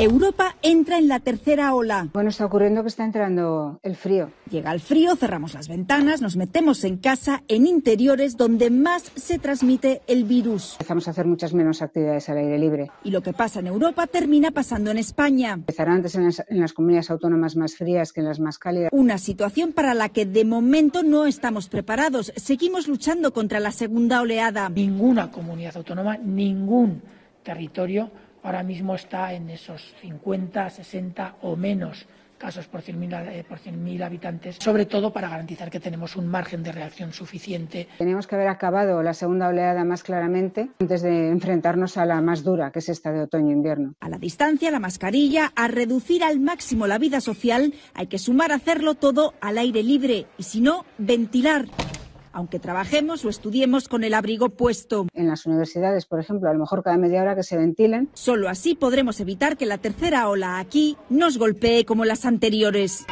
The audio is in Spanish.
Europa entra en la tercera ola. Bueno, está ocurriendo que está entrando el frío. Llega el frío, cerramos las ventanas, nos metemos en casa, en interiores, donde más se transmite el virus. Empezamos a hacer muchas menos actividades al aire libre. Y lo que pasa en Europa termina pasando en España. Empezará antes en las, en las comunidades autónomas más frías que en las más cálidas. Una situación para la que de momento no estamos preparados. Seguimos luchando contra la segunda oleada. Ninguna comunidad autónoma, ningún territorio ahora mismo está en esos 50, 60 o menos casos por 100.000 eh, habitantes, sobre todo para garantizar que tenemos un margen de reacción suficiente. Tenemos que haber acabado la segunda oleada más claramente antes de enfrentarnos a la más dura, que es esta de otoño-invierno. E a la distancia, la mascarilla, a reducir al máximo la vida social, hay que sumar a hacerlo todo al aire libre y si no, ventilar aunque trabajemos o estudiemos con el abrigo puesto. En las universidades, por ejemplo, a lo mejor cada media hora que se ventilen. Solo así podremos evitar que la tercera ola aquí nos golpee como las anteriores.